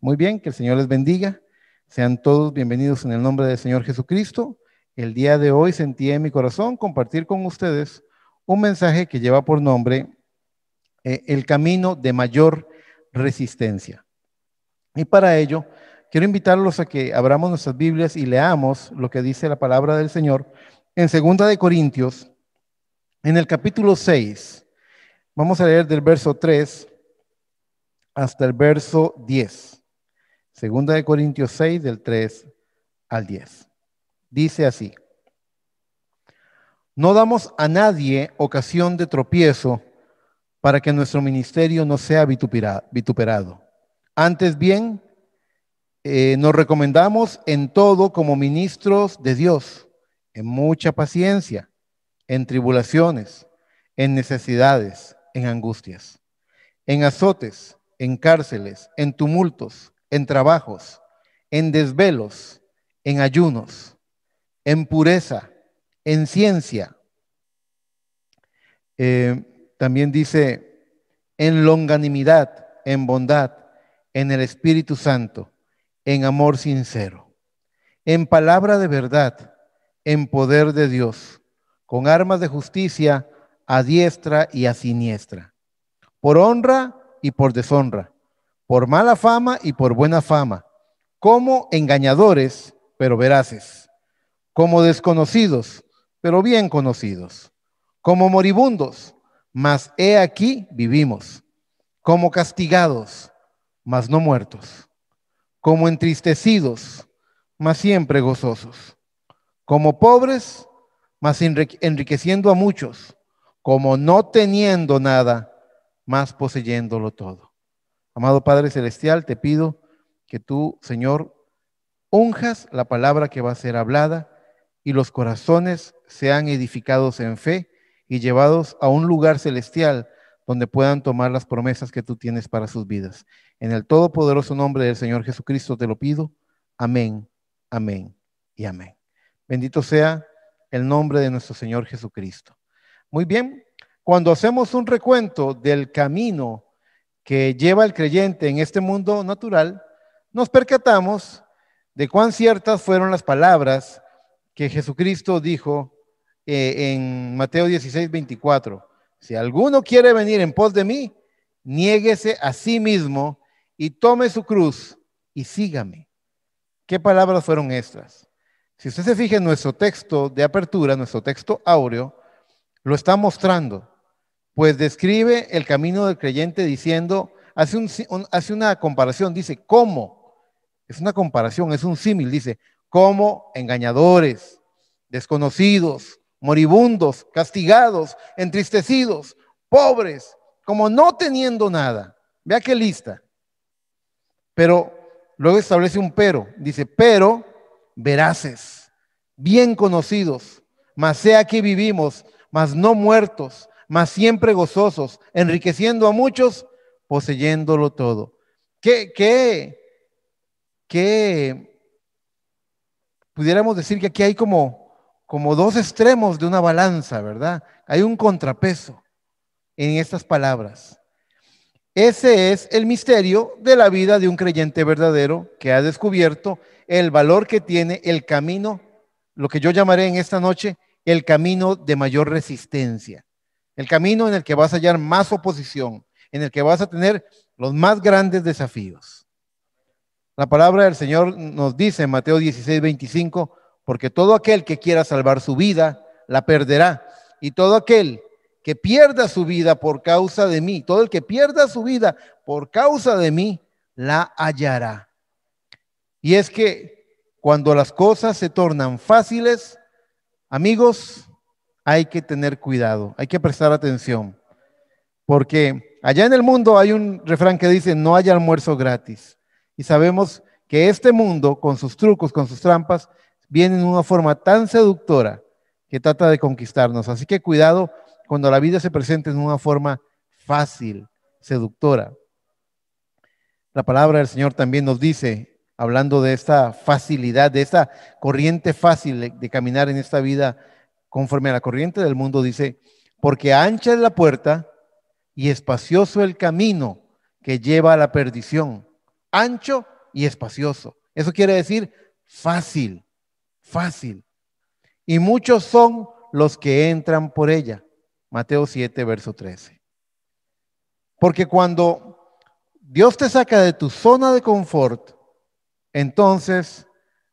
Muy bien, que el Señor les bendiga. Sean todos bienvenidos en el nombre del Señor Jesucristo. El día de hoy sentí en mi corazón compartir con ustedes un mensaje que lleva por nombre eh, El camino de mayor resistencia. Y para ello, quiero invitarlos a que abramos nuestras Biblias y leamos lo que dice la palabra del Señor en Segunda de Corintios, en el capítulo 6. Vamos a leer del verso 3 hasta el verso 10. Segunda de Corintios 6, del 3 al 10. Dice así, no damos a nadie ocasión de tropiezo para que nuestro ministerio no sea vituperado. Antes bien, eh, nos recomendamos en todo como ministros de Dios, en mucha paciencia, en tribulaciones, en necesidades, en angustias, en azotes, en cárceles, en tumultos en trabajos, en desvelos, en ayunos, en pureza, en ciencia. Eh, también dice, en longanimidad, en bondad, en el Espíritu Santo, en amor sincero, en palabra de verdad, en poder de Dios, con armas de justicia a diestra y a siniestra, por honra y por deshonra por mala fama y por buena fama, como engañadores, pero veraces, como desconocidos, pero bien conocidos, como moribundos, mas he aquí vivimos, como castigados, mas no muertos, como entristecidos, mas siempre gozosos, como pobres, mas enriqueciendo a muchos, como no teniendo nada, mas poseyéndolo todo. Amado Padre Celestial, te pido que tú, Señor, unjas la palabra que va a ser hablada y los corazones sean edificados en fe y llevados a un lugar celestial donde puedan tomar las promesas que tú tienes para sus vidas. En el todopoderoso nombre del Señor Jesucristo te lo pido. Amén, amén y amén. Bendito sea el nombre de nuestro Señor Jesucristo. Muy bien, cuando hacemos un recuento del camino que lleva el creyente en este mundo natural, nos percatamos de cuán ciertas fueron las palabras que Jesucristo dijo eh, en Mateo 16, 24. Si alguno quiere venir en pos de mí, niéguese a sí mismo y tome su cruz y sígame. ¿Qué palabras fueron estas? Si usted se fija en nuestro texto de apertura, nuestro texto áureo, lo está mostrando pues describe el camino del creyente diciendo, hace, un, una comparación, dice, ¿cómo? Es una comparación, es un símil, dice, como engañadores, desconocidos, moribundos, castigados, entristecidos, pobres, como no teniendo nada. Vea qué lista. Pero luego establece un pero. Dice, pero veraces, bien conocidos, más sea que vivimos, mas no muertos, mas siempre gozosos, enriqueciendo a muchos, poseyéndolo todo. ¿Qué, qué, qué? Pudiéramos decir que aquí hay como, como dos extremos de una balanza, ¿verdad? Hay un contrapeso en estas palabras. Ese es el misterio de la vida de un creyente verdadero que ha descubierto el valor que tiene el camino, lo que yo llamaré en esta noche el camino de mayor resistencia el camino en el que vas a hallar más oposición, en el que vas a tener los más grandes desafíos. La palabra del Señor nos dice en Mateo 16, 25, porque todo aquel que quiera salvar su vida, la perderá. Y todo aquel que pierda su vida por causa de mí, todo el que pierda su vida por causa de mí, la hallará. Y es que cuando las cosas se tornan fáciles, amigos, hay que tener cuidado, hay que prestar atención, porque allá en el mundo hay un refrán que dice, no hay almuerzo gratis. Y sabemos que este mundo, con sus trucos, con sus trampas, viene en una forma tan seductora que trata de conquistarnos. Así que cuidado cuando la vida se presente en una forma fácil, seductora. La palabra del Señor también nos dice, hablando de esta facilidad, de esta corriente fácil de, caminar en esta vida conforme a la corriente del mundo, dice, porque ancha es la puerta y espacioso el camino que lleva a la perdición, ancho y espacioso. Eso quiere decir fácil, fácil. Y muchos son los que entran por ella. Mateo 7, verso 13. Porque cuando Dios te saca de tu zona de confort, entonces,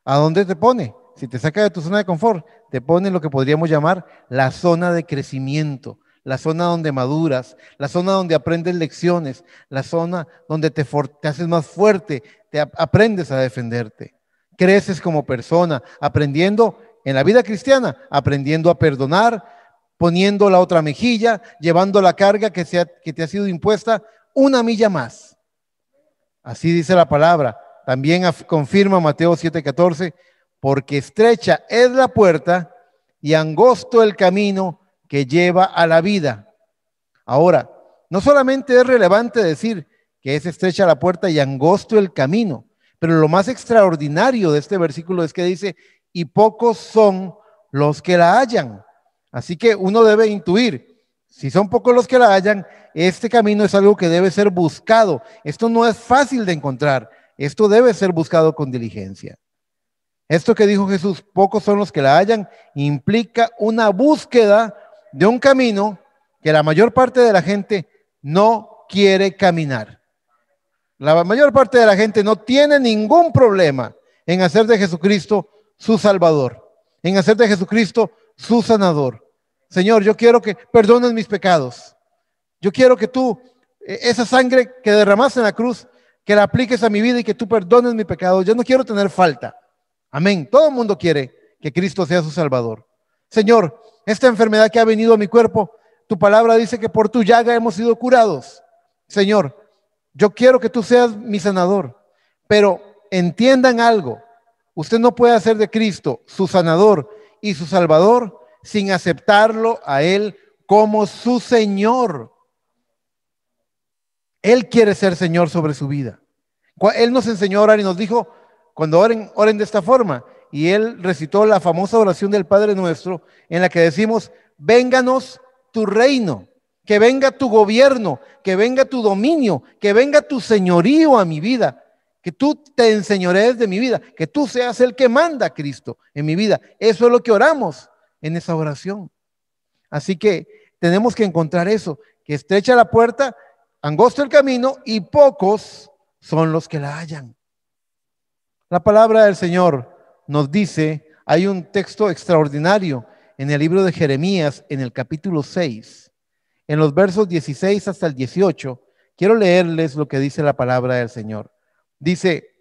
¿a dónde te pone? Si te saca de tu zona de confort, te pone lo que podríamos llamar la zona de crecimiento, la zona donde maduras, la zona donde aprendes lecciones, la zona donde te, haces más fuerte, te aprendes a defenderte. Creces como persona, aprendiendo en la vida cristiana, aprendiendo a perdonar, poniendo la otra mejilla, llevando la carga que, sea que te ha sido impuesta una milla más. Así dice la palabra. También confirma Mateo 7:14, porque estrecha es la puerta y angosto el camino que lleva a la vida. Ahora, no solamente es relevante decir que es estrecha la puerta y angosto el camino, pero lo más extraordinario de este versículo es que dice, y pocos son los que la hallan. Así que uno debe intuir, si son pocos los que la hallan, este camino es algo que debe ser buscado. Esto no es fácil de encontrar, esto debe ser buscado con diligencia. Esto que dijo Jesús, pocos son los que la hallan, implica una búsqueda de un camino que la mayor parte de la gente no quiere caminar. La mayor parte de la gente no tiene ningún problema en hacer de Jesucristo su Salvador, en hacer de Jesucristo su sanador. Señor, yo quiero que perdones mis pecados. Yo quiero que tú, eh, esa sangre que derramaste en la cruz, que la apliques a mi vida y que tú perdones mi pecado. Yo no quiero tener falta. Amén. Todo el mundo quiere que Cristo sea su Salvador. Señor, esta enfermedad que ha venido a mi cuerpo, tu palabra dice que por tu llaga hemos sido curados. Señor, yo quiero que tú seas mi sanador, pero entiendan algo. Usted no puede hacer de Cristo su sanador y su salvador sin aceptarlo a Él como su Señor. Él quiere ser Señor sobre su vida. Él nos enseñó a orar y nos dijo, cuando oren, oren de esta forma. Y él recitó la famosa oración del Padre Nuestro en la que decimos, vénganos tu reino, que venga tu gobierno, que venga tu dominio, que venga tu señorío a mi vida, que tú te enseñorees de mi vida, que tú seas el que manda Cristo en mi vida. Eso es lo que oramos en esa oración. Así que tenemos que encontrar eso, que estrecha la puerta, angosto el camino y pocos son los que la hallan. La palabra del Señor nos dice, hay un texto extraordinario en el libro de Jeremías, en el capítulo 6, en los versos 16 hasta el 18. Quiero leerles lo que dice la palabra del Señor. Dice,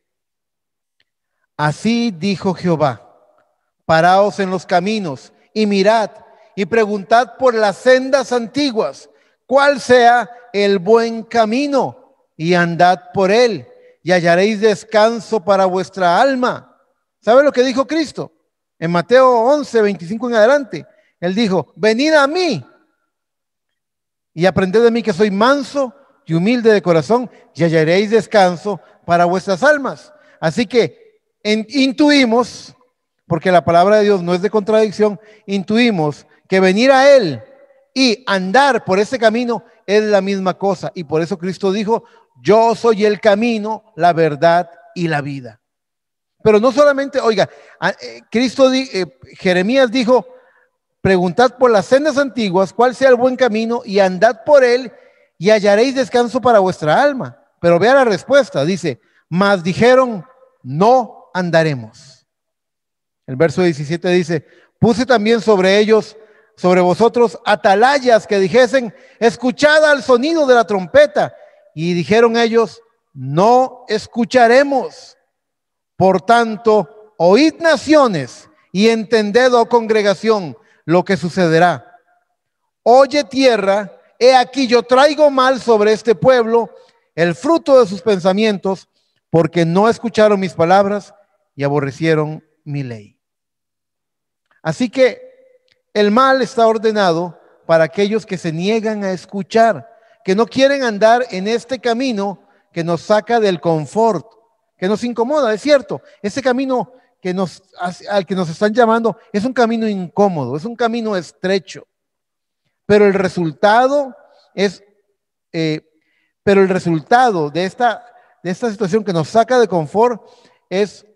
así dijo Jehová, paraos en los caminos y mirad y preguntad por las sendas antiguas, cuál sea el buen camino y andad por él y hallaréis descanso para vuestra alma. ¿Sabe lo que dijo Cristo? En Mateo 11, 25 en adelante, Él dijo, venid a mí y aprended de mí que soy manso y humilde de corazón y hallaréis descanso para vuestras almas. Así que intuimos, porque la palabra de Dios no es de contradicción, intuimos que venir a Él y andar por ese camino es la misma cosa. Y por eso Cristo dijo, yo soy el camino, la verdad y la vida. Pero no solamente, oiga, eh, Cristo, eh, Jeremías dijo, preguntad por las sendas antiguas cuál sea el buen camino y andad por él y hallaréis descanso para vuestra alma. Pero vea la respuesta, dice, mas dijeron, no andaremos. El verso 17 dice, puse también sobre ellos, sobre vosotros, atalayas que dijesen, escuchad al sonido de la trompeta y dijeron ellos, no escucharemos. Por tanto, oíd naciones y entended, oh congregación, lo que sucederá. Oye tierra, he aquí yo traigo mal sobre este pueblo el fruto de sus pensamientos, porque no escucharon mis palabras y aborrecieron mi ley. Así que el mal está ordenado para aquellos que se niegan a escuchar que no quieren andar en este camino que nos saca del confort, que nos incomoda, es cierto. Ese camino que nos, al que nos están llamando es un camino incómodo, es un camino estrecho. Pero el resultado es, eh, pero el resultado de esta, de esta situación que nos saca de confort es,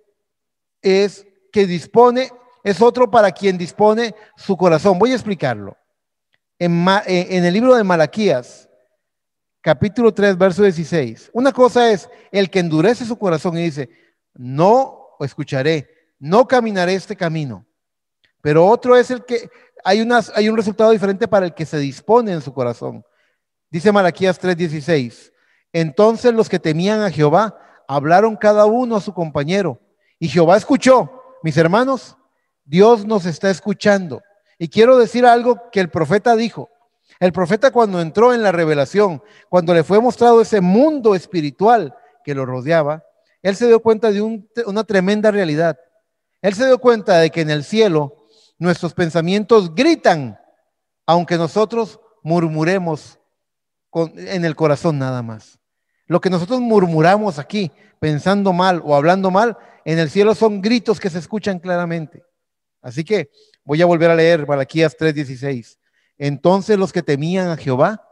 es que dispone, es otro para quien dispone su corazón. Voy a explicarlo. En, eh, en el libro de Malaquías, capítulo 3, verso 16. Una cosa es el que endurece su corazón y dice, no escucharé, no caminaré este camino. Pero otro es el que hay, unas, hay un resultado diferente para el que se dispone en su corazón. Dice Malaquías 3:16, entonces los que temían a Jehová hablaron cada uno a su compañero y Jehová escuchó, mis hermanos, Dios nos está escuchando. Y quiero decir algo que el profeta dijo, el profeta cuando entró en la revelación, cuando le fue mostrado ese mundo espiritual que lo rodeaba, él se dio cuenta de una tremenda realidad. Él se dio cuenta de que en el cielo nuestros pensamientos gritan, aunque nosotros murmuremos en el corazón nada más. Lo que nosotros murmuramos aquí, pensando mal o hablando mal, en el cielo son gritos que se escuchan claramente. Así que voy a volver a leer Malaquías 3:16. Entonces los que temían a Jehová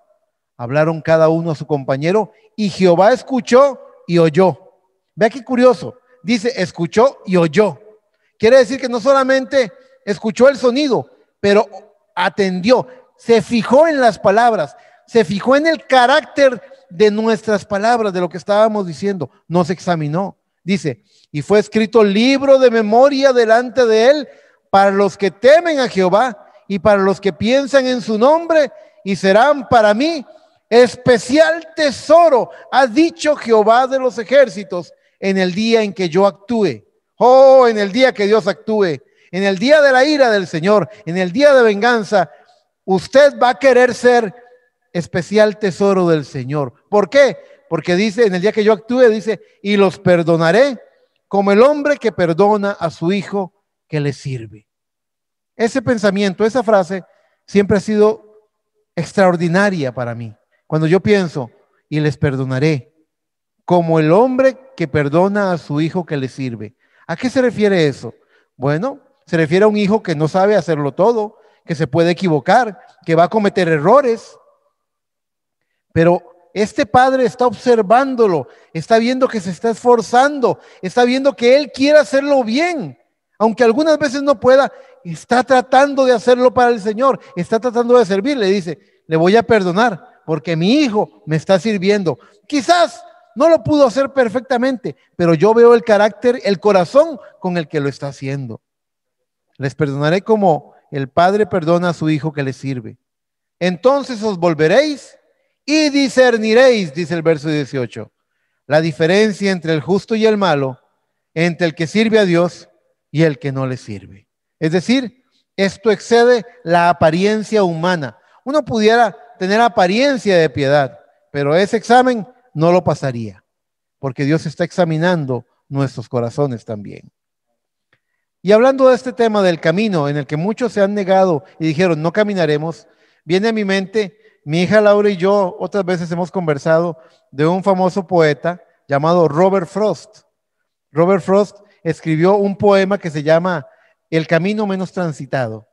hablaron cada uno a su compañero y Jehová escuchó y oyó. Vea qué curioso. Dice, escuchó y oyó. Quiere decir que no solamente escuchó el sonido, pero atendió, se fijó en las palabras, se fijó en el carácter de nuestras palabras, de lo que estábamos diciendo, no se examinó. Dice, y fue escrito libro de memoria delante de él para los que temen a Jehová y para los que piensan en su nombre, y serán para mí especial tesoro, ha dicho Jehová de los ejércitos, en el día en que yo actúe. Oh, en el día que Dios actúe, en el día de la ira del Señor, en el día de venganza, usted va a querer ser especial tesoro del Señor. ¿Por qué? Porque dice, en el día que yo actúe, dice, y los perdonaré como el hombre que perdona a su hijo que le sirve. Ese pensamiento, esa frase, siempre ha sido extraordinaria para mí. Cuando yo pienso, y les perdonaré, como el hombre que perdona a su hijo que le sirve. ¿A qué se refiere eso? Bueno, se refiere a un hijo que no sabe hacerlo todo, que se puede equivocar, que va a cometer errores. Pero este padre está observándolo, está viendo que se está esforzando, está viendo que él quiere hacerlo bien. Aunque algunas veces no pueda, está tratando de hacerlo para el Señor, está tratando de servir. Le dice, le voy a perdonar porque mi hijo me está sirviendo. Quizás no lo pudo hacer perfectamente, pero yo veo el carácter, el corazón con el que lo está haciendo. Les perdonaré como el Padre perdona a su hijo que le sirve. Entonces os volveréis y discerniréis, dice el verso 18, la diferencia entre el justo y el malo, entre el que sirve a Dios y el que no le sirve. Es decir, esto excede la apariencia humana. Uno pudiera tener apariencia de piedad, pero ese examen no lo pasaría, porque Dios está examinando nuestros corazones también. Y hablando de este tema del camino en el que muchos se han negado y dijeron, no caminaremos, viene a mi mente, mi hija Laura y yo otras veces hemos conversado de un famoso poeta llamado Robert Frost. Robert Frost escribió un poema que se llama El camino menos transitado.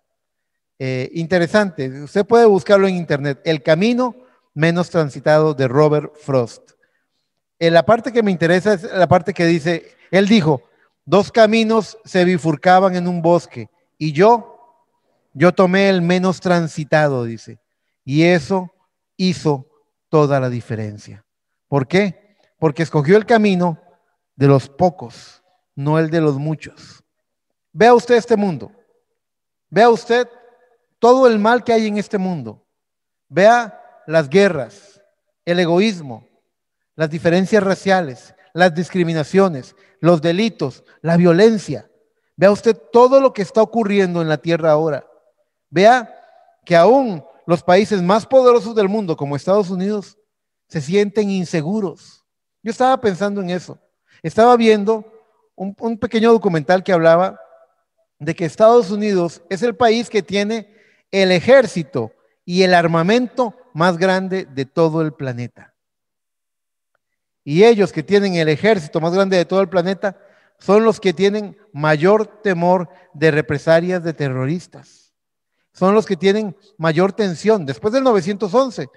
Eh, interesante, usted puede buscarlo en internet, El camino menos transitado de Robert Frost. Eh, la parte que me interesa es la parte que dice, él dijo, dos caminos se bifurcaban en un bosque y yo, yo tomé el menos transitado, dice, y eso hizo toda la diferencia. ¿Por qué? Porque escogió el camino de los pocos no el de los muchos. Vea usted este mundo. Vea usted todo el mal que hay en este mundo. Vea las guerras, el egoísmo, las diferencias raciales, las discriminaciones, los delitos, la violencia. Vea usted todo lo que está ocurriendo en la tierra ahora. Vea que aún los países más poderosos del mundo, como Estados Unidos, se sienten inseguros. Yo estaba pensando en eso. Estaba viendo un, pequeño documental que hablaba de que Estados Unidos es el país que tiene el ejército y el armamento más grande de todo el planeta. Y ellos que tienen el ejército más grande de todo el planeta son los que tienen mayor temor de represalias de terroristas. Son los que tienen mayor tensión. Después del 911,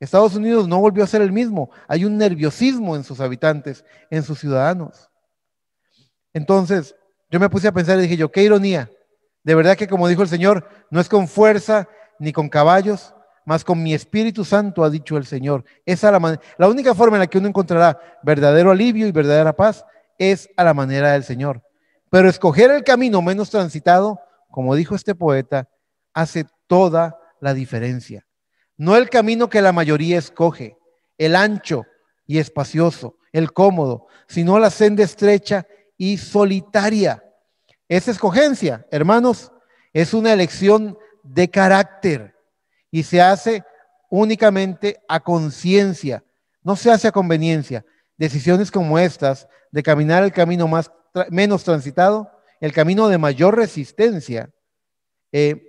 Estados Unidos no volvió a ser el mismo. Hay un nerviosismo en sus habitantes, en sus ciudadanos. Entonces, yo me puse a pensar y dije yo, qué ironía. De verdad que como dijo el Señor, no es con fuerza ni con caballos, más con mi Espíritu Santo, ha dicho el Señor. Esa la, la única forma en la que uno encontrará verdadero alivio y verdadera paz es a la manera del Señor. Pero escoger el camino menos transitado, como dijo este poeta, hace toda la diferencia. No el camino que la mayoría escoge, el ancho y espacioso, el cómodo, sino la senda estrecha y solitaria. Esa escogencia, hermanos, es una elección de carácter y se hace únicamente a conciencia, no se hace a conveniencia. Decisiones como estas, de caminar el camino más, menos transitado, el camino de mayor resistencia, eh,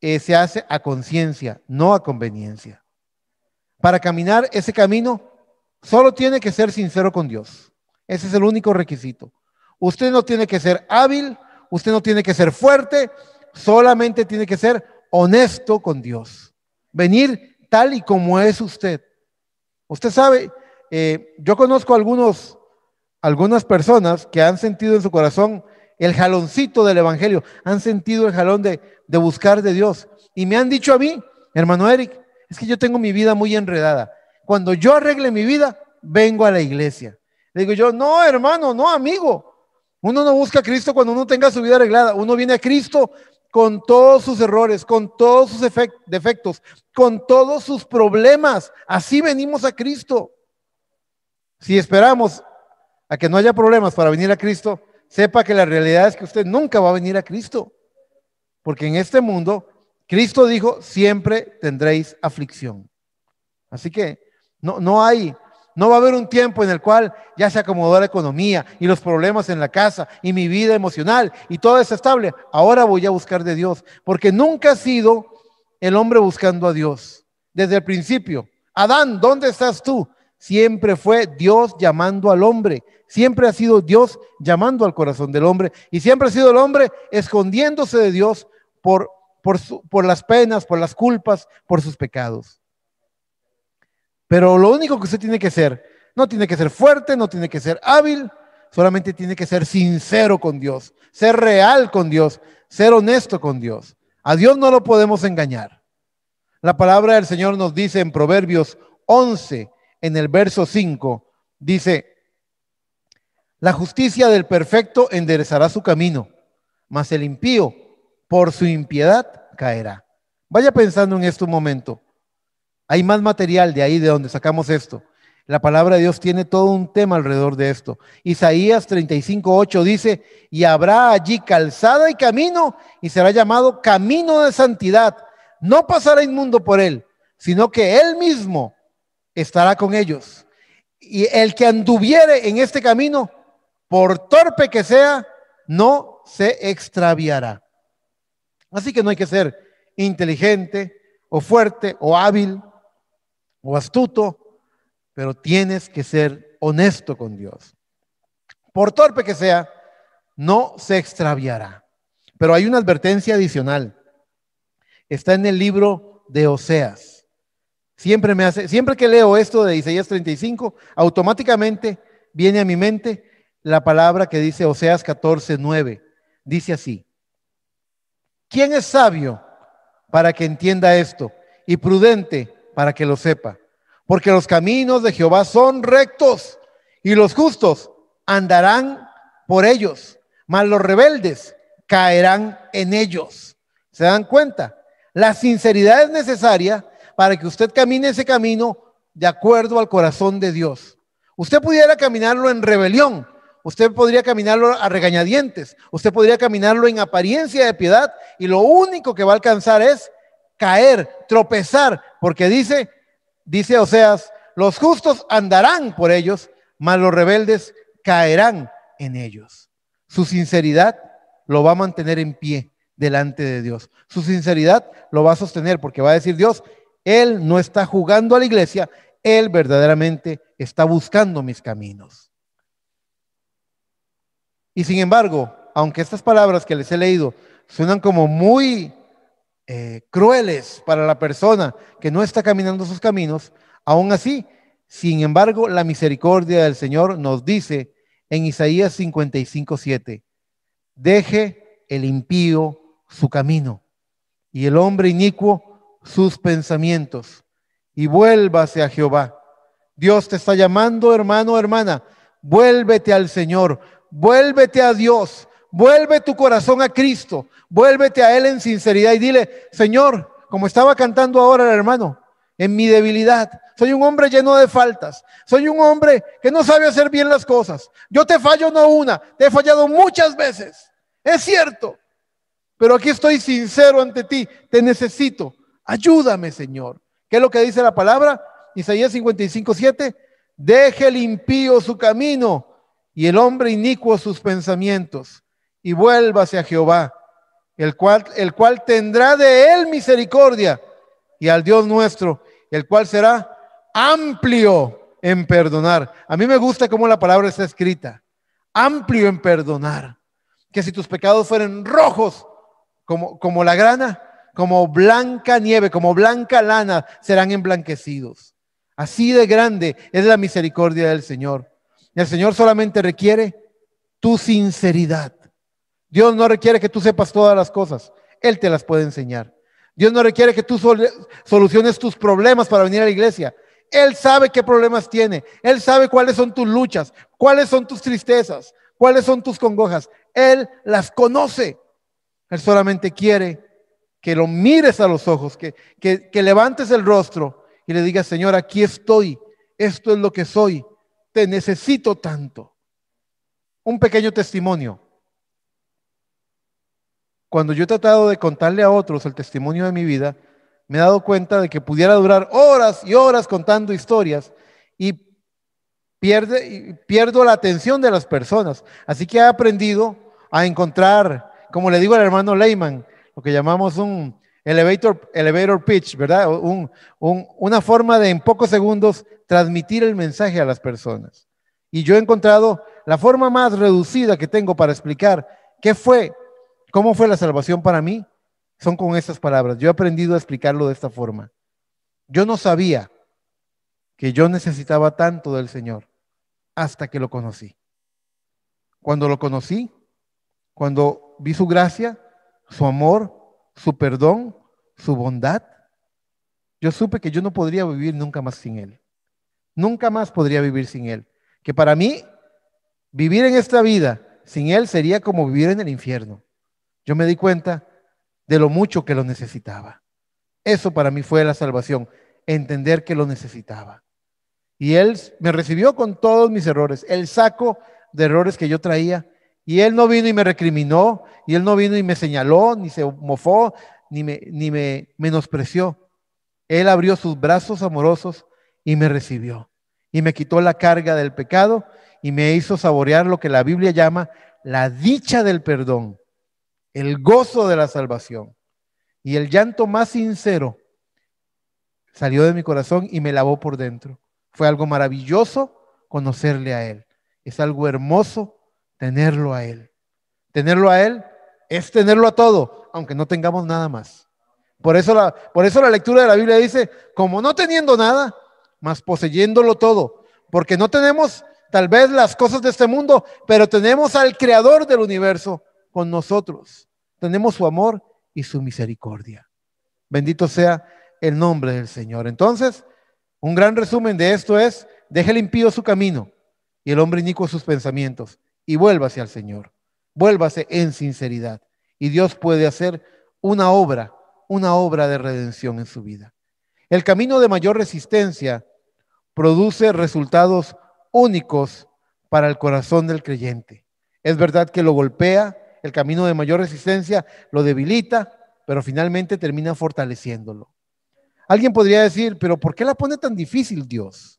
eh, se hace a conciencia, no a conveniencia. Para caminar ese camino, solo tiene que ser sincero con Dios. Ese es el único requisito. Usted no tiene que ser hábil, usted no tiene que ser fuerte, solamente tiene que ser honesto con Dios. Venir tal y como es usted. Usted sabe, eh, yo conozco algunos, algunas personas que han sentido en su corazón el jaloncito del Evangelio, han sentido el jalón de, de buscar de Dios. Y me han dicho a mí, hermano Eric, es que yo tengo mi vida muy enredada. Cuando yo arregle mi vida, vengo a la iglesia. Le digo yo, no, hermano, no, amigo, uno no busca a Cristo cuando uno tenga su vida arreglada. Uno viene a Cristo con todos sus errores, con todos sus defectos, con todos sus problemas. Así venimos a Cristo. Si esperamos a que no haya problemas para venir a Cristo, sepa que la realidad es que usted nunca va a venir a Cristo. Porque en este mundo, Cristo dijo, siempre tendréis aflicción. Así que no, no hay no va a haber un tiempo en el cual ya se acomodó la economía y los problemas en la casa y mi vida emocional y todo es estable. Ahora voy a buscar de Dios, porque nunca ha sido el hombre buscando a Dios desde el principio. Adán, ¿dónde estás tú? Siempre fue Dios llamando al hombre. Siempre ha sido Dios llamando al corazón del hombre. Y siempre ha sido el hombre escondiéndose de Dios por, por, por las penas, por las culpas, por sus pecados. Pero lo único que usted tiene que ser, no tiene que ser fuerte, no tiene que ser hábil, solamente tiene que ser sincero con Dios, ser real con Dios, ser honesto con Dios. A Dios no lo podemos engañar. La palabra del Señor nos dice en Proverbios 11, en el verso 5, dice, la justicia del perfecto enderezará su camino, mas el impío por su impiedad caerá. Vaya pensando en esto momento. Hay más material de ahí de donde sacamos esto. La palabra de Dios tiene todo un tema alrededor de esto. Isaías 35, 8 dice, y habrá allí calzada y camino, y será llamado camino de santidad. No pasará inmundo por él, sino que él mismo estará con ellos. Y el que anduviere en este camino, por torpe que sea, no se extraviará. Así que no hay que ser inteligente o fuerte o hábil o astuto, pero tienes que ser honesto con Dios. Por torpe que sea, no se extraviará. Pero hay una advertencia adicional. Está en el libro de Oseas. Siempre me hace, siempre que leo esto de Isaías 35, automáticamente viene a mi mente la palabra que dice Oseas 14:9. Dice así: ¿Quién es sabio para que entienda esto y prudente para que lo sepa. Porque los caminos de Jehová son rectos y los justos andarán por ellos, mas los rebeldes caerán en ellos. ¿Se dan cuenta? La sinceridad es necesaria para que usted camine ese camino de acuerdo al corazón de Dios. Usted pudiera caminarlo en rebelión, usted podría caminarlo a regañadientes, usted podría caminarlo en apariencia de piedad y lo único que va a alcanzar es caer, tropezar, porque dice, dice Oseas, los justos andarán por ellos, mas los rebeldes caerán en ellos. Su sinceridad lo va a mantener en pie delante de Dios. Su sinceridad lo va a sostener porque va a decir Dios, Él no está jugando a la iglesia, Él verdaderamente está buscando mis caminos. Y sin embargo, aunque estas palabras que les he leído suenan como muy eh, crueles para la persona que no está caminando sus caminos, aún así, sin embargo, la misericordia del Señor nos dice en Isaías 55, deje el impío su camino y el hombre inicuo sus pensamientos y vuélvase a Jehová. Dios te está llamando, hermano, hermana, vuélvete al Señor, vuélvete a Dios, Vuelve tu corazón a Cristo, vuélvete a Él en sinceridad y dile, Señor, como estaba cantando ahora el hermano, en mi debilidad, soy un hombre lleno de faltas, soy un hombre que no sabe hacer bien las cosas. Yo te fallo no una, te he fallado muchas veces, es cierto, pero aquí estoy sincero ante ti, te necesito, ayúdame Señor. ¿Qué es lo que dice la palabra? Isaías 55, siete. deje el impío su camino y el hombre inicuo sus pensamientos y vuélvase a Jehová, el cual, el cual tendrá de él misericordia, y al Dios nuestro, el cual será amplio en perdonar. A mí me gusta cómo la palabra está escrita, amplio en perdonar. Que si tus pecados fueran rojos como, como la grana, como blanca nieve, como blanca lana, serán emblanquecidos. Así de grande es la misericordia del Señor. El Señor solamente requiere tu sinceridad. Dios no requiere que tú sepas todas las cosas, Él te las puede enseñar. Dios no requiere que tú soluciones tus problemas para venir a la iglesia. Él sabe qué problemas tiene, Él sabe cuáles son tus luchas, cuáles son tus tristezas, cuáles son tus congojas. Él las conoce. Él solamente quiere que lo mires a los ojos, que, que levantes el rostro y le digas, Señor, aquí estoy, esto es lo que soy, te necesito tanto. Un pequeño testimonio. Cuando yo he tratado de contarle a otros el testimonio de mi vida, me he dado cuenta de que pudiera durar horas y horas contando historias y, pierde, pierdo la atención de las personas. Así que he aprendido a encontrar, como le digo al hermano Lehman, lo que llamamos un elevator, elevator pitch, ¿verdad? una forma de en pocos segundos transmitir el mensaje a las personas. Y yo he encontrado la forma más reducida que tengo para explicar qué fue ¿Cómo fue la salvación para mí? Son con estas palabras. Yo he aprendido a explicarlo de esta forma. Yo no sabía que yo necesitaba tanto del Señor hasta que lo conocí. Cuando lo conocí, cuando vi su gracia, su amor, su perdón, su bondad, yo supe que yo no podría vivir nunca más sin Él. Nunca más podría vivir sin Él. Que para mí, vivir en esta vida sin Él sería como vivir en el infierno yo me di cuenta de lo mucho que lo necesitaba. Eso para mí fue la salvación, entender que lo necesitaba. Y Él me recibió con todos mis errores, el saco de errores que yo traía. Y Él no vino y me recriminó, y Él no vino y me señaló, ni se mofó, ni me, ni me menospreció. Él abrió sus brazos amorosos y me recibió. Y me quitó la carga del pecado y me hizo saborear lo que la Biblia llama la dicha del perdón el gozo de la salvación y el llanto más sincero salió de mi corazón y me lavó por dentro. Fue algo maravilloso conocerle a Él. Es algo hermoso tenerlo a Él. Tenerlo a Él es tenerlo a todo, aunque no tengamos nada más. Por eso la, por eso la lectura de la Biblia dice, como no teniendo nada, mas poseyéndolo todo, porque no tenemos tal vez las cosas de este mundo, pero tenemos al creador del universo con nosotros. Tenemos su amor y su misericordia. Bendito sea el nombre del Señor. Entonces, un gran resumen de esto es, deje el impío su camino y el hombre inicuo sus pensamientos y vuélvase al Señor. Vuélvase en sinceridad y Dios puede hacer una obra, una obra de redención en su vida. El camino de mayor resistencia produce resultados únicos para el corazón del creyente. Es verdad que lo golpea, el camino de mayor resistencia lo debilita, pero finalmente termina fortaleciéndolo. Alguien podría decir, pero ¿por qué la pone tan difícil Dios?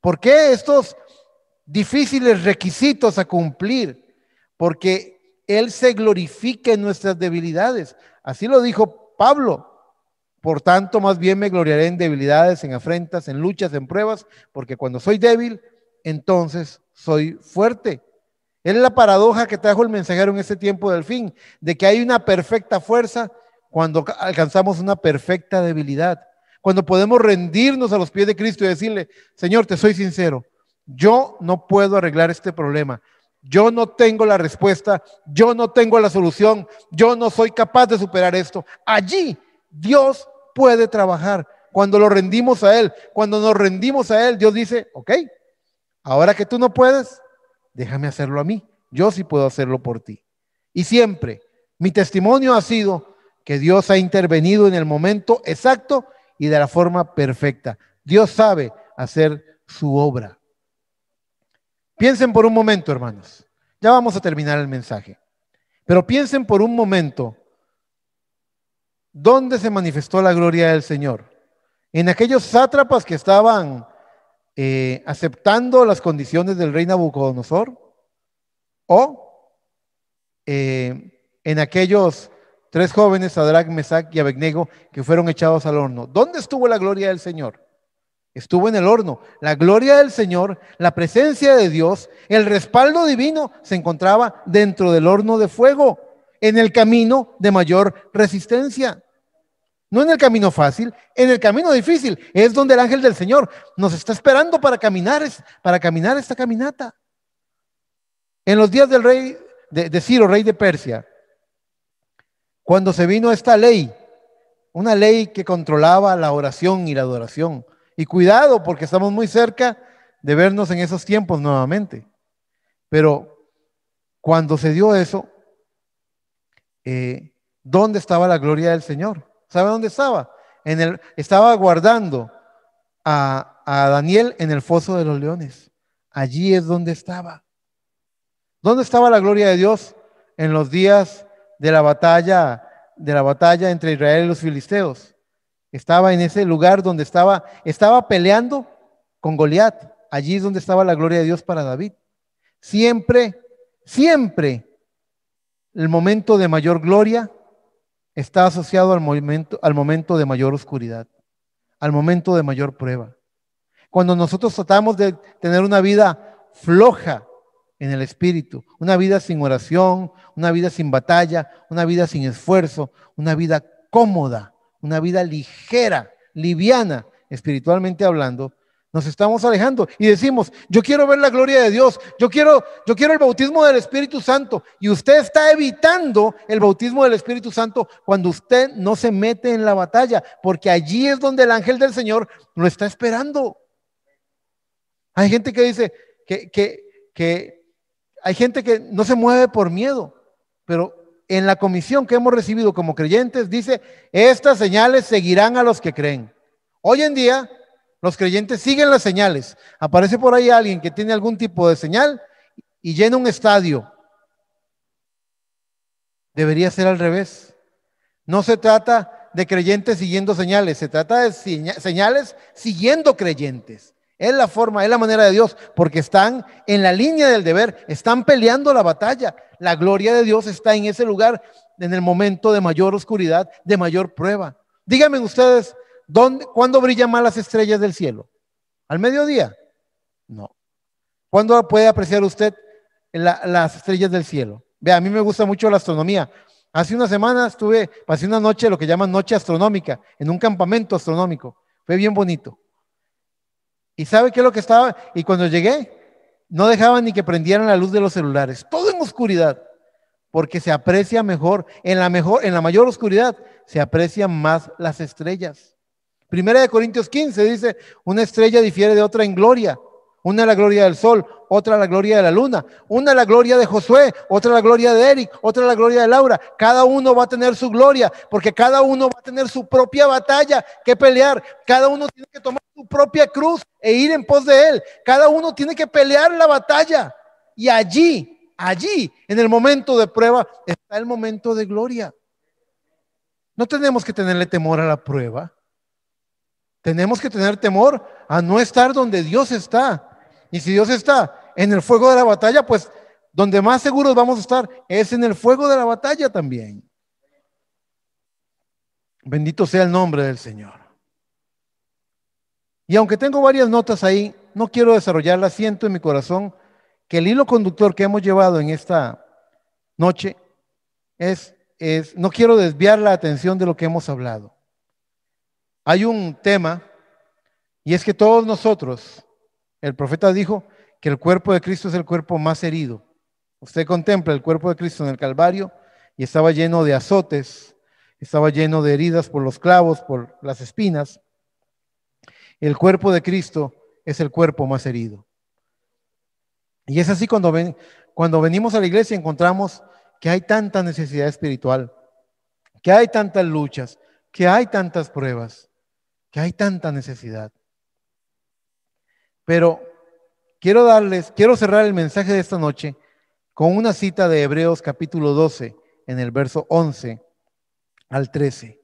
¿Por qué estos difíciles requisitos a cumplir? Porque Él se glorifica en nuestras debilidades. Así lo dijo Pablo. Por tanto, más bien me gloriaré en debilidades, en afrentas, en luchas, en pruebas, porque cuando soy débil, entonces soy fuerte. Es la paradoja que trajo el mensajero en ese tiempo del fin, de que hay una perfecta fuerza cuando alcanzamos una perfecta debilidad, cuando podemos rendirnos a los pies de Cristo y decirle, Señor, te soy sincero, yo no puedo arreglar este problema, yo no tengo la respuesta, yo no tengo la solución, yo no soy capaz de superar esto. Allí Dios puede trabajar. Cuando lo rendimos a Él, cuando nos rendimos a Él, Dios dice, ok, ahora que tú no puedes, déjame hacerlo a mí. Yo sí puedo hacerlo por ti. Y siempre, mi testimonio ha sido que Dios ha intervenido en el momento exacto y de la forma perfecta. Dios sabe hacer su obra. Piensen por un momento, hermanos. Ya vamos a terminar el mensaje. Pero piensen por un momento, ¿dónde se manifestó la gloria del Señor? En aquellos sátrapas que estaban eh, aceptando las condiciones del rey Nabucodonosor o eh, en aquellos tres jóvenes, Sadrach, Mesach y Abednego, que fueron echados al horno. ¿Dónde estuvo la gloria del Señor? Estuvo en el horno. La gloria del Señor, la presencia de Dios, el respaldo divino se encontraba dentro del horno de fuego, en el camino de mayor resistencia. No en el camino fácil, en el camino difícil. Es donde el ángel del Señor nos está esperando para caminar, para caminar esta caminata. En los días del rey de, Ciro, rey de Persia, cuando se vino esta ley, una ley que controlaba la oración y la adoración. Y cuidado, porque estamos muy cerca de vernos en esos tiempos nuevamente. Pero cuando se dio eso, eh, ¿dónde estaba la gloria del Señor? ¿Sabe dónde estaba? En el, estaba guardando a, Daniel en el foso de los leones. Allí es donde estaba. ¿Dónde estaba la gloria de Dios en los días de la batalla, de la batalla entre Israel y los filisteos? Estaba en ese lugar donde estaba, estaba peleando con Goliat. Allí es donde estaba la gloria de Dios para David. Siempre, siempre el momento de mayor gloria está asociado al momento, al momento de mayor oscuridad, al momento de mayor prueba. Cuando nosotros tratamos de tener una vida floja en el espíritu, una vida sin oración, una vida sin batalla, una vida sin esfuerzo, una vida cómoda, una vida ligera, liviana, espiritualmente hablando, nos estamos alejando y decimos, yo quiero ver la gloria de Dios, yo quiero, yo quiero el bautismo del Espíritu Santo. Y usted está evitando el bautismo del Espíritu Santo cuando usted no se mete en la batalla, porque allí es donde el ángel del Señor lo está esperando. Hay gente que dice que, que, que hay gente que no se mueve por miedo, pero en la comisión que hemos recibido como creyentes dice, estas señales seguirán a los que creen. Hoy en día los creyentes siguen las señales. Aparece por ahí alguien que tiene algún tipo de señal y llena un estadio. Debería ser al revés. No se trata de creyentes siguiendo señales, se trata de señales siguiendo creyentes. Es la forma, es la manera de Dios, porque están en la línea del deber, están peleando la batalla. La gloria de Dios está en ese lugar, en el momento de mayor oscuridad, de mayor prueba. Díganme ustedes, ¿Cuándo brillan más las estrellas del cielo? ¿Al mediodía? No. ¿Cuándo puede apreciar usted las estrellas del cielo? Vea, a mí me gusta mucho la astronomía. Hace unas semana estuve, pasé una noche, lo que llaman noche astronómica, en un campamento astronómico. Fue bien bonito. ¿Y sabe qué es lo que estaba? Y cuando llegué, no dejaban ni que prendieran la luz de los celulares. Todo en oscuridad. Porque se aprecia mejor, en la mejor, en la mayor oscuridad, se aprecian más las estrellas. Primera de Corintios 15 dice, una estrella difiere de otra en gloria. Una la gloria del sol, otra la gloria de la luna, una la gloria de Josué, otra la gloria de Eric, otra la gloria de Laura. Cada uno va a tener su gloria, porque cada uno va a tener su propia batalla que pelear. Cada uno tiene que tomar su propia cruz e ir en pos de él. Cada uno tiene que pelear la batalla. Y allí, allí, en el momento de prueba, está el momento de gloria. No tenemos que tenerle temor a la prueba. Tenemos que tener temor a no estar donde Dios está. Y si Dios está en el fuego de la batalla, pues donde más seguros vamos a estar es en el fuego de la batalla también. Bendito sea el nombre del Señor. Y aunque tengo varias notas ahí, no quiero desarrollarlas, siento en mi corazón que el hilo conductor que hemos llevado en esta noche es, es no quiero desviar la atención de lo que hemos hablado hay un tema y es que todos nosotros, el profeta dijo que el cuerpo de Cristo es el cuerpo más herido. Usted contempla el cuerpo de Cristo en el Calvario y estaba lleno de azotes, estaba lleno de heridas por los clavos, por las espinas. El cuerpo de Cristo es el cuerpo más herido. Y es así cuando, cuando venimos a la iglesia y encontramos que hay tanta necesidad espiritual, que hay tantas luchas, que hay tantas pruebas que hay tanta necesidad. Pero quiero darles, quiero cerrar el mensaje de esta noche con una cita de Hebreos capítulo 12, en el verso 11 al 13.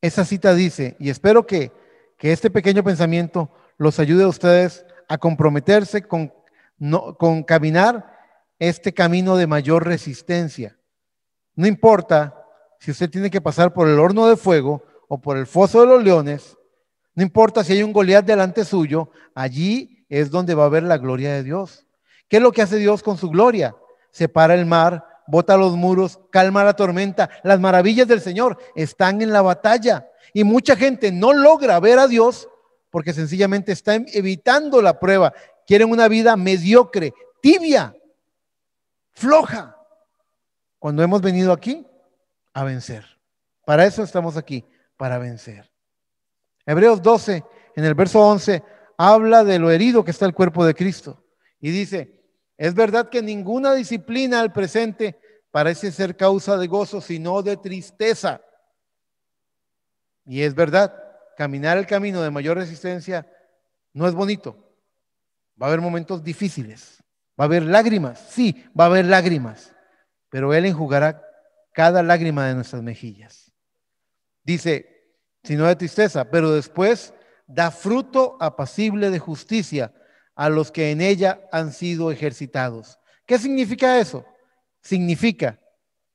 Esa cita dice, y espero que, que este pequeño pensamiento los ayude a ustedes a comprometerse con, no, con caminar este camino de mayor resistencia. No importa si usted tiene que pasar por el horno de fuego o por el foso de los leones, no importa si hay un Goliat delante suyo, allí es donde va a haber la gloria de Dios. ¿Qué es lo que hace Dios con su gloria? Separa el mar, bota los muros, calma la tormenta. Las maravillas del Señor están en la batalla. Y mucha gente no logra ver a Dios porque sencillamente está evitando la prueba. Quieren una vida mediocre, tibia, floja. Cuando hemos venido aquí a vencer. Para eso estamos aquí, para vencer. Hebreos 12, en el verso 11, habla de lo herido que está el cuerpo de Cristo y dice, es verdad que ninguna disciplina al presente parece ser causa de gozo, sino de tristeza. Y es verdad, caminar el camino de mayor resistencia no es bonito. Va a haber momentos difíciles, va a haber lágrimas, sí, va a haber lágrimas, pero Él enjugará cada lágrima de nuestras mejillas. Dice, sino de tristeza, pero después da fruto apacible de justicia a los que en ella han sido ejercitados. ¿Qué significa eso? Significa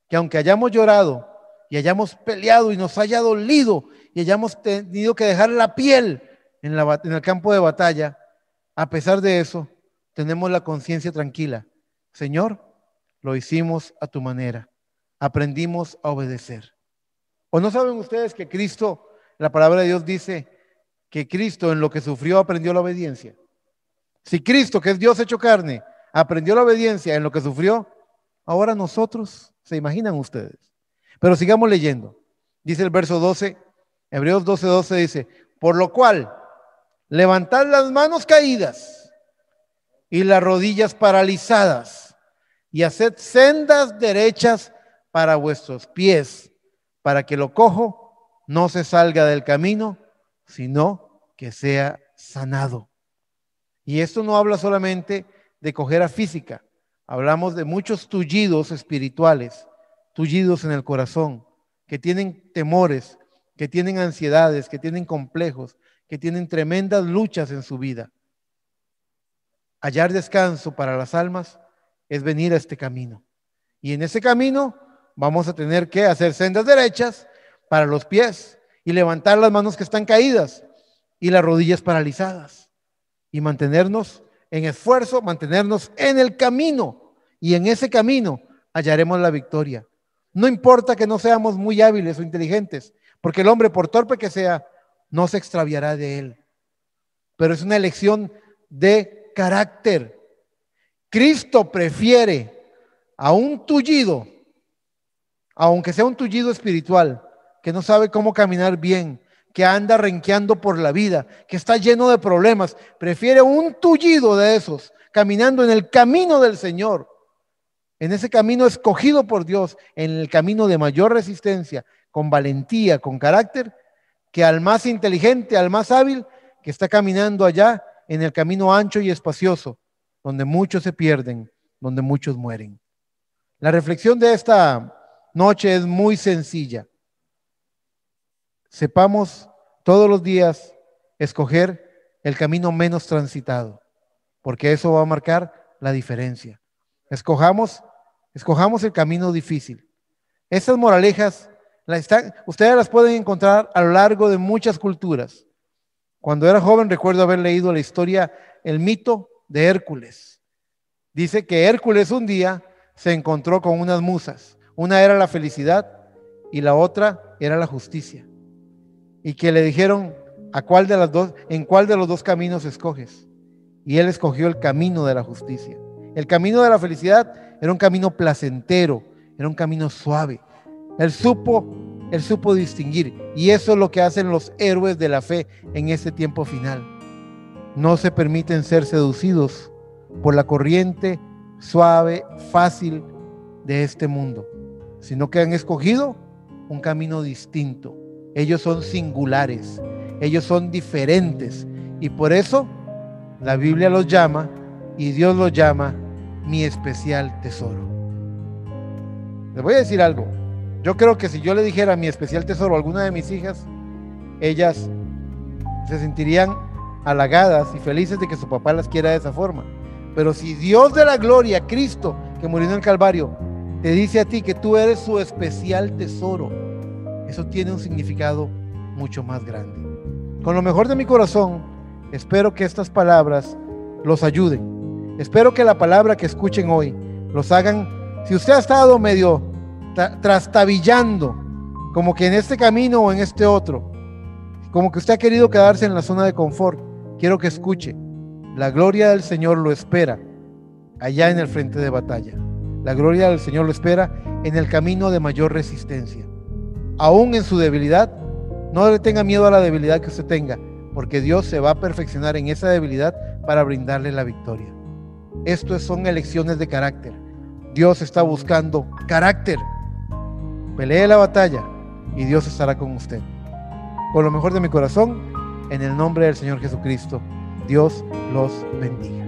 que aunque hayamos llorado y hayamos peleado y nos haya dolido y hayamos tenido que dejar la piel en, la, en el campo de batalla, a pesar de eso, tenemos la conciencia tranquila. Señor, lo hicimos a tu manera. Aprendimos a obedecer. ¿O no saben ustedes que Cristo, la palabra de Dios dice que Cristo en lo que sufrió aprendió la obediencia? Si Cristo, que es Dios hecho carne, aprendió la obediencia en lo que sufrió, ahora nosotros, se imaginan ustedes. Pero sigamos leyendo. Dice el verso 12, Hebreos 12, 12 dice, por lo cual, levantad las manos caídas y las rodillas paralizadas y haced sendas derechas para vuestros pies para que lo cojo no se salga del camino, sino que sea sanado. Y esto no habla solamente de cojera física, hablamos de muchos tullidos espirituales, tullidos en el corazón, que tienen temores, que tienen ansiedades, que tienen complejos, que tienen tremendas luchas en su vida. Hallar descanso para las almas es venir a este camino. Y en ese camino vamos a tener que hacer sendas derechas para los pies y levantar las manos que están caídas y las rodillas paralizadas y mantenernos en esfuerzo, mantenernos en el camino y en ese camino hallaremos la victoria. No importa que no seamos muy hábiles o inteligentes, porque el hombre, por torpe que sea, no se extraviará de él. Pero es una elección de carácter. Cristo prefiere a un tullido aunque sea un tullido espiritual, que no sabe cómo caminar bien, que anda renqueando por la vida, que está lleno de problemas, prefiere un tullido de esos, caminando en el camino del Señor, en ese camino escogido por Dios, en el camino de mayor resistencia, con valentía, con carácter, que al más inteligente, al más hábil, que está caminando allá en el camino ancho y espacioso, donde muchos se pierden, donde muchos mueren. La reflexión de esta noche es muy sencilla. Sepamos todos los días escoger el camino menos transitado, porque eso va a marcar la diferencia. Escojamos, escojamos el camino difícil. Estas moralejas ustedes las pueden encontrar a lo largo de muchas culturas. Cuando era joven recuerdo haber leído la historia El mito de Hércules. Dice que Hércules un día se encontró con unas musas una era la felicidad y la otra era la justicia. Y que le dijeron, ¿a cuál de las dos, en cuál de los dos caminos escoges? Y él escogió el camino de la justicia. El camino de la felicidad era un camino placentero, era un camino suave. Él supo, él supo distinguir. Y eso es lo que hacen los héroes de la fe en este tiempo final. No se permiten ser seducidos por la corriente suave, fácil de este mundo sino que han escogido un camino distinto. Ellos son singulares, ellos son diferentes y por eso la Biblia los llama y Dios los llama mi especial tesoro. Les voy a decir algo. Yo creo que si yo le dijera mi especial tesoro a alguna de mis hijas, ellas se sentirían halagadas y felices de que su papá las quiera de esa forma. Pero si Dios de la gloria, Cristo, que murió en el Calvario, te dice a ti que tú eres su especial tesoro. Eso tiene un significado mucho más grande. Con lo mejor de mi corazón, espero que estas palabras los ayuden. Espero que la palabra que escuchen hoy los hagan. Si usted ha estado medio trastabillando, como que en este camino o en este otro, como que usted ha querido quedarse en la zona de confort, quiero que escuche. La gloria del Señor lo espera allá en el frente de batalla. La gloria del Señor lo espera en el camino de mayor resistencia. Aún en su debilidad, no le tenga miedo a la debilidad que usted tenga, porque Dios se va a perfeccionar en esa debilidad para brindarle la victoria. Esto son elecciones de carácter. Dios está buscando carácter. Pelee la batalla y Dios estará con usted. Con lo mejor de mi corazón, en el nombre del Señor Jesucristo, Dios los bendiga.